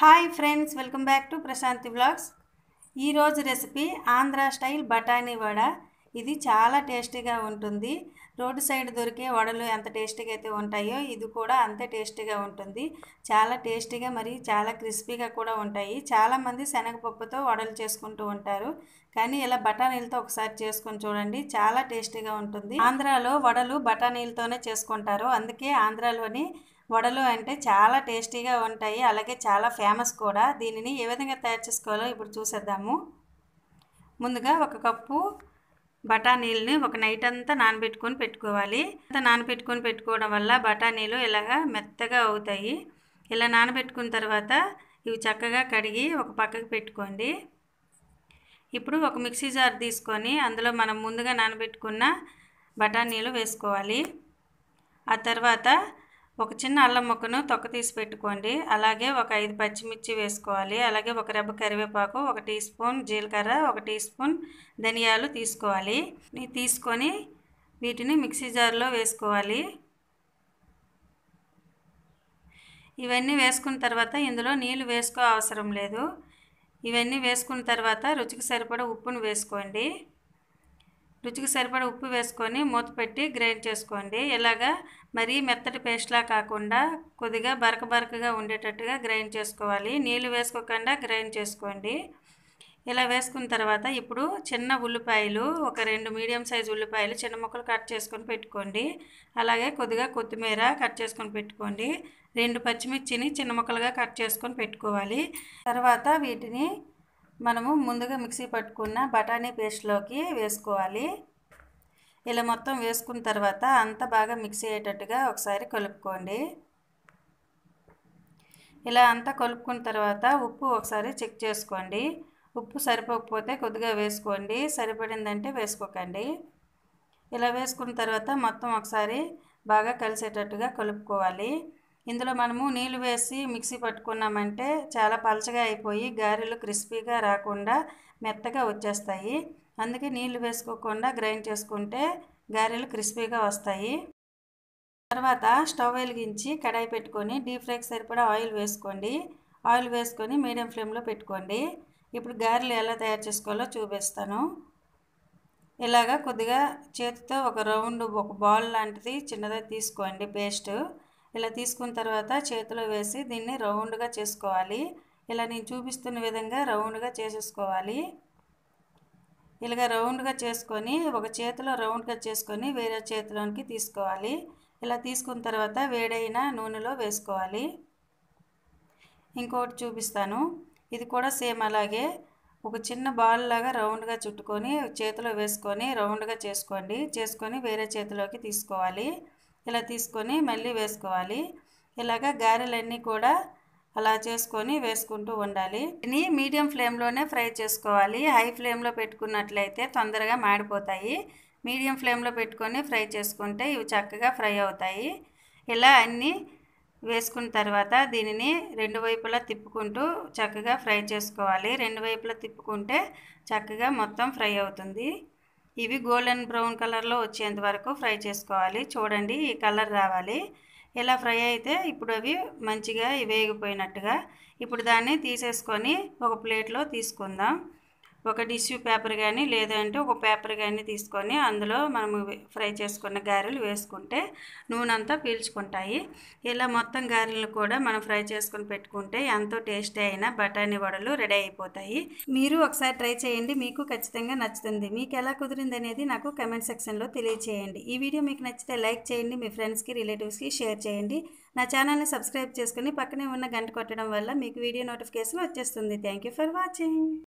hi friends welcome back to Prashanthi blogs ఈరోజు recipe Andhra style బఠానీ వడ ఇది చాలా టేస్టీగా ఉంటుంది రోడ్డు సైడ్ దొరికే వడలు ఎంత టేస్టీగా అయితే ఉంటాయో ఇది కూడా అంతే టేస్టీగా ఉంటుంది చాలా టేస్టీగా మరి చాలా క్రిస్పీగా కూడా ఉంటాయి చాలామంది శనగపప్పుతో వడలు చేసుకుంటూ ఉంటారు కానీ ఇలా బఠానీలతో ఒకసారి చేసుకొని చూడండి చాలా టేస్టీగా ఉంటుంది ఆంధ్రాలో వడలు బఠానీలతోనే చేసుకుంటారు అందుకే ఆంధ్రాలోని వడలు అంటే చాలా టేస్టీగా ఉంటాయి అలాగే చాలా ఫేమస్ కూడా దీనిని ఏ విధంగా తయారు చేసుకోవాలో ఇప్పుడు చూసేద్దాము ముందుగా ఒక కప్పు బఠానీలని ఒక నైట్ అంతా నానబెట్టుకొని పెట్టుకోవాలి అంతా నానబెట్టుకొని పెట్టుకోవడం వల్ల బఠానీలు ఇలాగ మెత్తగా అవుతాయి ఇలా నానబెట్టుకున్న తర్వాత ఇవి చక్కగా కడిగి ఒక పక్కకు పెట్టుకోండి ఇప్పుడు ఒక మిక్సీ జార్ తీసుకొని అందులో మనం ముందుగా నానబెట్టుకున్న బఠానీలు వేసుకోవాలి ఆ తర్వాత ఒక చిన్న అల్లం ముక్కను తొక్క తీసి పెట్టుకోండి అలాగే ఒక ఐదు పచ్చిమిర్చి వేసుకోవాలి అలాగే ఒక రెబ్బ కరివేపాకు ఒక టీ స్పూన్ జీలకర్ర ఒక టీ స్పూన్ ధనియాలు తీసుకోవాలి తీసుకొని వీటిని మిక్సీ జార్లో వేసుకోవాలి ఇవన్నీ వేసుకున్న తర్వాత ఇందులో నీళ్ళు వేసుకో అవసరం లేదు ఇవన్నీ వేసుకున్న తర్వాత రుచికి సరిపడా ఉప్పును వేసుకోండి రుచికి సరిపడ ఉప్పు వేసుకొని మూత పెట్టి గ్రైండ్ చేసుకోండి ఇలాగా మరీ మెత్తటి పేస్ట్లా కాకుండా కొద్దిగా బరక బరకగా ఉండేటట్టుగా గ్రైండ్ చేసుకోవాలి నీళ్ళు వేసుకోకుండా గ్రైండ్ చేసుకోండి ఇలా వేసుకున్న తర్వాత ఇప్పుడు చిన్న ఉల్లిపాయలు ఒక రెండు మీడియం సైజు ఉల్లిపాయలు చిన్న ముక్కలు కట్ చేసుకొని పెట్టుకోండి అలాగే కొద్దిగా కొత్తిమీర కట్ చేసుకొని పెట్టుకోండి రెండు పచ్చిమిర్చిని చిన్న ముక్కలుగా కట్ చేసుకొని పెట్టుకోవాలి తర్వాత వీటిని మనము ముందుగా మిక్సీ పట్టుకున్న బఠానీ పేస్ట్లోకి వేసుకోవాలి ఇలా మొత్తం వేసుకున్న తర్వాత అంత బాగా మిక్స్ అయ్యేటట్టుగా ఒకసారి కలుపుకోండి ఇలా అంతా కలుపుకున్న తర్వాత ఉప్పు ఒకసారి చెక్ చేసుకోండి ఉప్పు సరిపోకపోతే కొద్దిగా వేసుకోండి సరిపడిందంటే వేసుకోకండి ఇలా వేసుకున్న తర్వాత మొత్తం ఒకసారి బాగా కలిసేటట్టుగా కలుపుకోవాలి ఇందులో మనము నీళ్ళు వేసి మిక్సీ పట్టుకున్నామంటే చాలా పలచగా అయిపోయి గారెలు క్రిస్పీగా రాకుండా మెత్తగా వచ్చేస్తాయి అందుకే నీళ్లు వేసుకోకుండా గ్రైండ్ చేసుకుంటే గారెలు క్రిస్పీగా వస్తాయి తర్వాత స్టవ్ వెలిగించి కడాయి పెట్టుకొని డీప్ ఫ్రైకి సరిపడా ఆయిల్ వేసుకోండి ఆయిల్ వేసుకొని మీడియం ఫ్లేమ్లో పెట్టుకోండి ఇప్పుడు గారెలు ఎలా తయారు చేసుకోవాలో చూపిస్తాను ఇలాగా కొద్దిగా చేతితో ఒక రౌండ్ ఒక బాల్ లాంటిది చిన్నది తీసుకోండి పేస్ట్ ఇలా తీసుకున్న తర్వాత చేతిలో వేసి దీన్ని రౌండ్గా చేసుకోవాలి ఇలా నేను చూపిస్తున్న విధంగా రౌండ్గా చేసేసుకోవాలి ఇలాగ రౌండ్గా చేసుకొని ఒక చేతిలో రౌండ్గా చేసుకొని వేరే చేతిలోనికి తీసుకోవాలి ఇలా తీసుకున్న తర్వాత వేడైన నూనెలో వేసుకోవాలి ఇంకోటి చూపిస్తాను ఇది కూడా సేమ్ అలాగే ఒక చిన్న బాల్ లాగా రౌండ్గా చుట్టుకొని చేతిలో వేసుకొని రౌండ్గా చేసుకోండి చేసుకొని వేరే చేతిలోకి తీసుకోవాలి ఇలా తీసుకొని మళ్ళీ వేసుకోవాలి ఇలాగ గారెలన్నీ కూడా అలా చేసుకొని వేసుకుంటూ ఉండాలి ఇని మీడియం ఫ్లేమ్లోనే ఫ్రై చేసుకోవాలి హై ఫ్లేమ్లో పెట్టుకున్నట్లయితే తొందరగా మాడిపోతాయి మీడియం ఫ్లేమ్లో పెట్టుకొని ఫ్రై చేసుకుంటే ఇవి చక్కగా ఫ్రై అవుతాయి ఇలా అన్నీ వేసుకున్న తర్వాత దీనిని రెండు వైపులా తిప్పుకుంటూ చక్కగా ఫ్రై చేసుకోవాలి రెండు వైపులా తిప్పుకుంటే చక్కగా మొత్తం ఫ్రై అవుతుంది ఇవి గోల్డెన్ బ్రౌన్ కలర్లో వచ్చేంత వరకు ఫ్రై చేసుకోవాలి చూడండి ఈ కలర్ రావాలి ఇలా ఫ్రై అయితే ఇప్పుడు అవి మంచిగా వేగిపోయినట్టుగా ఇప్పుడు దాన్ని తీసేసుకొని ఒక ప్లేట్లో తీసుకుందాం ఒక టిష్యూ పేపర్ కానీ లేదంటే ఒక పేపర్ కానీ తీసుకొని అందులో మనం ఫ్రై చేసుకున్న గారెలు వేసుకుంటే నూనె అంతా పీల్చుకుంటాయి ఇలా మొత్తం గారెలను కూడా మనం ఫ్రై చేసుకొని పెట్టుకుంటే ఎంతో టేస్టీ అయిన బఠానీ వడలు రెడీ అయిపోతాయి మీరు ఒకసారి ట్రై చేయండి మీకు ఖచ్చితంగా నచ్చుతుంది మీకు ఎలా కుదిరింది అనేది నాకు కమెంట్ సెక్షన్లో తెలియచేయండి ఈ వీడియో మీకు నచ్చితే లైక్ చేయండి మీ ఫ్రెండ్స్కి రిలేటివ్స్కి షేర్ చేయండి నా ఛానల్ని సబ్స్క్రైబ్ చేసుకుని పక్కనే ఉన్న గంట కొట్టడం వల్ల మీకు వీడియో నోటిఫికేషన్ వచ్చేస్తుంది థ్యాంక్ ఫర్ వాచింగ్